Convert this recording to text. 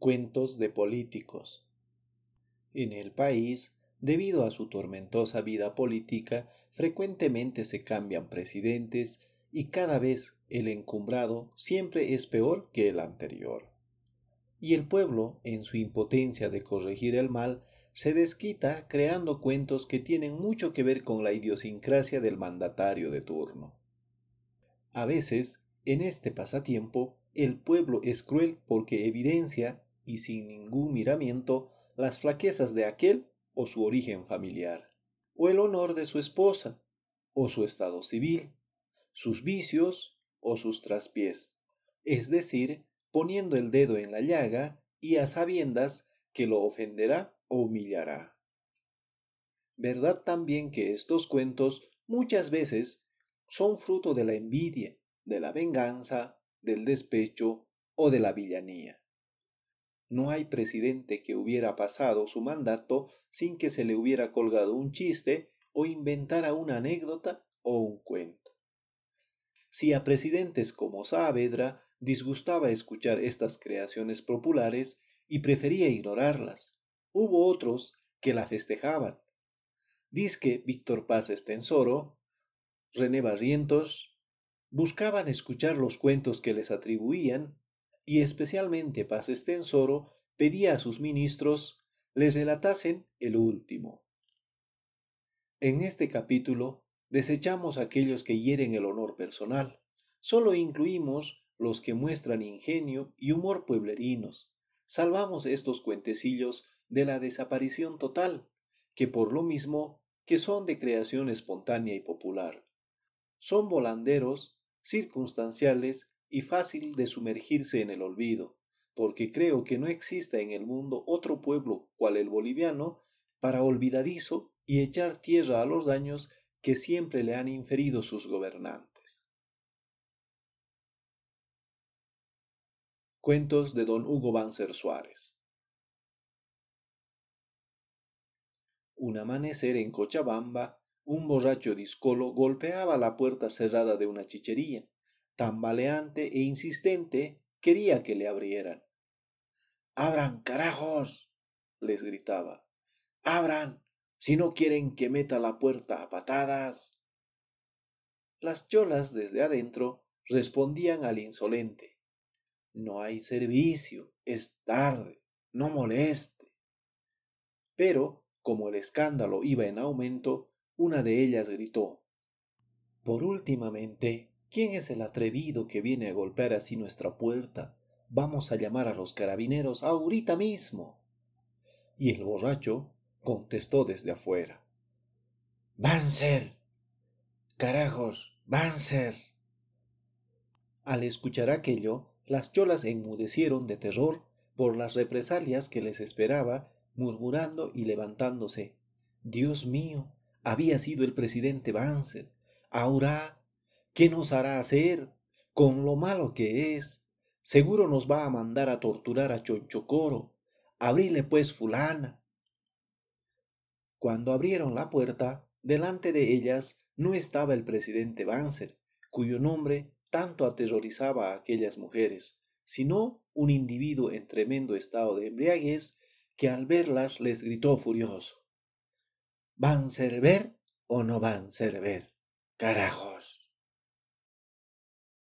cuentos de políticos. En el país, debido a su tormentosa vida política, frecuentemente se cambian presidentes y cada vez el encumbrado siempre es peor que el anterior. Y el pueblo, en su impotencia de corregir el mal, se desquita creando cuentos que tienen mucho que ver con la idiosincrasia del mandatario de turno. A veces, en este pasatiempo, el pueblo es cruel porque evidencia y sin ningún miramiento las flaquezas de aquel o su origen familiar, o el honor de su esposa, o su estado civil, sus vicios o sus traspiés, es decir, poniendo el dedo en la llaga y a sabiendas que lo ofenderá o humillará. Verdad también que estos cuentos muchas veces son fruto de la envidia, de la venganza, del despecho o de la villanía. No hay presidente que hubiera pasado su mandato sin que se le hubiera colgado un chiste o inventara una anécdota o un cuento. Si a presidentes como Saavedra disgustaba escuchar estas creaciones populares y prefería ignorarlas, hubo otros que la festejaban. Disque Víctor Paz Estensoro, René Barrientos, buscaban escuchar los cuentos que les atribuían y especialmente Paz Estensoro pedía a sus ministros les relatasen el último. En este capítulo desechamos aquellos que hieren el honor personal, solo incluimos los que muestran ingenio y humor pueblerinos. Salvamos estos cuentecillos de la desaparición total, que por lo mismo que son de creación espontánea y popular. Son volanderos, circunstanciales y fácil de sumergirse en el olvido, porque creo que no existe en el mundo otro pueblo cual el boliviano para olvidadizo y echar tierra a los daños que siempre le han inferido sus gobernantes. Cuentos de don Hugo Banzer Suárez Un amanecer en Cochabamba, un borracho discolo golpeaba la puerta cerrada de una chichería tambaleante e insistente, quería que le abrieran. ¡Abran, carajos! les gritaba. ¡Abran! Si no quieren que meta la puerta a patadas. Las cholas desde adentro respondían al insolente. No hay servicio, es tarde, no moleste. Pero, como el escándalo iba en aumento, una de ellas gritó. Por últimamente ¿Quién es el atrevido que viene a golpear así nuestra puerta? Vamos a llamar a los carabineros ahorita mismo. Y el borracho contestó desde afuera. Banzer. Carajos, Banzer. Al escuchar aquello, las cholas enmudecieron de terror por las represalias que les esperaba, murmurando y levantándose. Dios mío, había sido el presidente Banzer. Ahora ¿Qué nos hará hacer con lo malo que es? Seguro nos va a mandar a torturar a Chonchocoro. Abrile pues fulana. Cuando abrieron la puerta, delante de ellas no estaba el presidente Banzer, cuyo nombre tanto aterrorizaba a aquellas mujeres, sino un individuo en tremendo estado de embriaguez que al verlas les gritó furioso. ¿Van a ver o no van a ver? Carajos.